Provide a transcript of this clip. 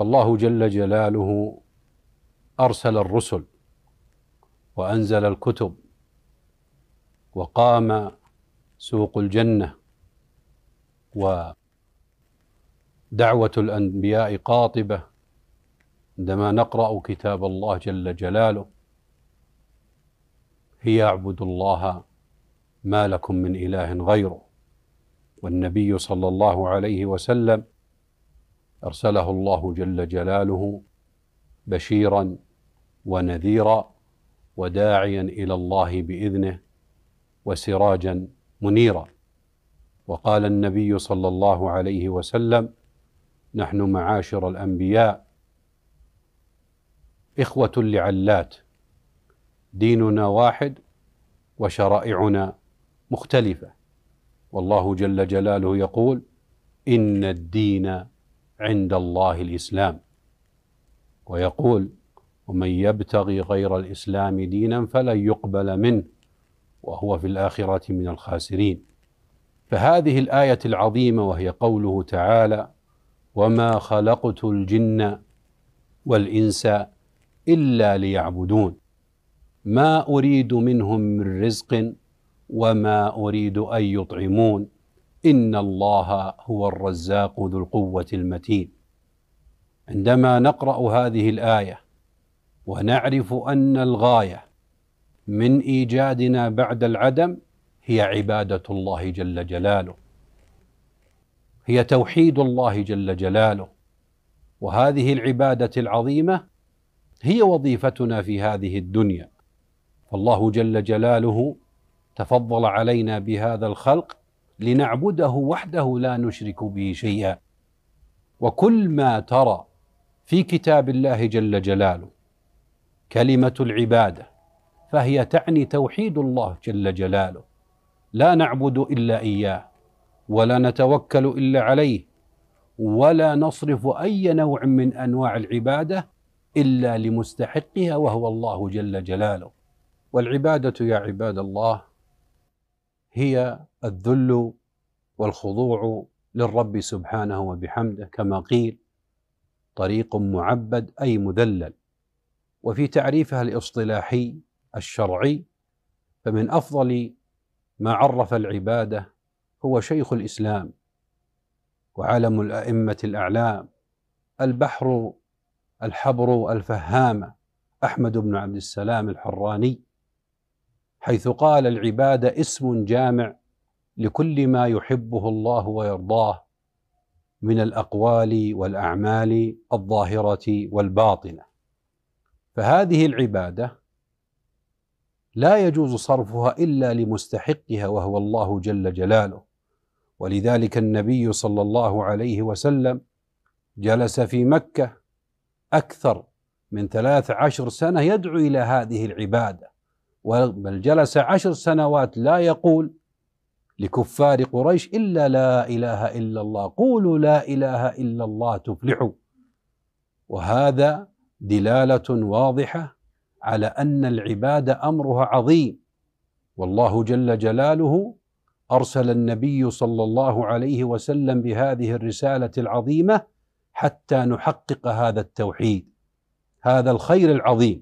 فالله جل جلاله ارسل الرسل وانزل الكتب وقام سوق الجنه ودعوه الانبياء قاطبه عندما نقرا كتاب الله جل جلاله هي اعبدوا الله ما لكم من اله غيره والنبي صلى الله عليه وسلم ارسله الله جل جلاله بشيرا ونذيرا وداعيا الى الله باذنه وسراجا منيرا وقال النبي صلى الله عليه وسلم نحن معاشر الانبياء اخوه لعلات ديننا واحد وشرائعنا مختلفه والله جل جلاله يقول ان الدين عند الله الاسلام ويقول ومن يبتغي غير الاسلام دينا فلن يقبل منه وهو في الاخره من الخاسرين فهذه الايه العظيمه وهي قوله تعالى وما خلقت الجن والانس الا ليعبدون ما اريد منهم من رزق وما اريد ان يطعمون إن الله هو الرزاق ذو القوة المتين عندما نقرأ هذه الآية ونعرف أن الغاية من إيجادنا بعد العدم هي عبادة الله جل جلاله هي توحيد الله جل جلاله وهذه العبادة العظيمة هي وظيفتنا في هذه الدنيا فالله جل جلاله تفضل علينا بهذا الخلق لنعبده وحده لا نشرك به شيئا وكل ما ترى في كتاب الله جل جلاله كلمه العباده فهي تعني توحيد الله جل جلاله لا نعبد الا اياه ولا نتوكل الا عليه ولا نصرف اي نوع من انواع العباده الا لمستحقها وهو الله جل جلاله والعباده يا عباد الله هي الذل والخضوع للرب سبحانه وبحمده كما قيل طريق معبد اي مذلل وفي تعريفها الاصطلاحي الشرعي فمن افضل ما عرف العباده هو شيخ الاسلام وعالم الائمه الاعلام البحر الحبر الفهامه احمد بن عبد السلام الحراني حيث قال العباده اسم جامع لكل ما يحبه الله ويرضاه من الاقوال والاعمال الظاهره والباطنه فهذه العباده لا يجوز صرفها الا لمستحقها وهو الله جل جلاله ولذلك النبي صلى الله عليه وسلم جلس في مكه اكثر من ثلاث عشر سنه يدعو الى هذه العباده بل جلس عشر سنوات لا يقول لكفار قريش إلا لا إله إلا الله قولوا لا إله إلا الله تفلحوا وهذا دلالة واضحة على أن العبادة أمرها عظيم والله جل جلاله أرسل النبي صلى الله عليه وسلم بهذه الرسالة العظيمة حتى نحقق هذا التوحيد هذا الخير العظيم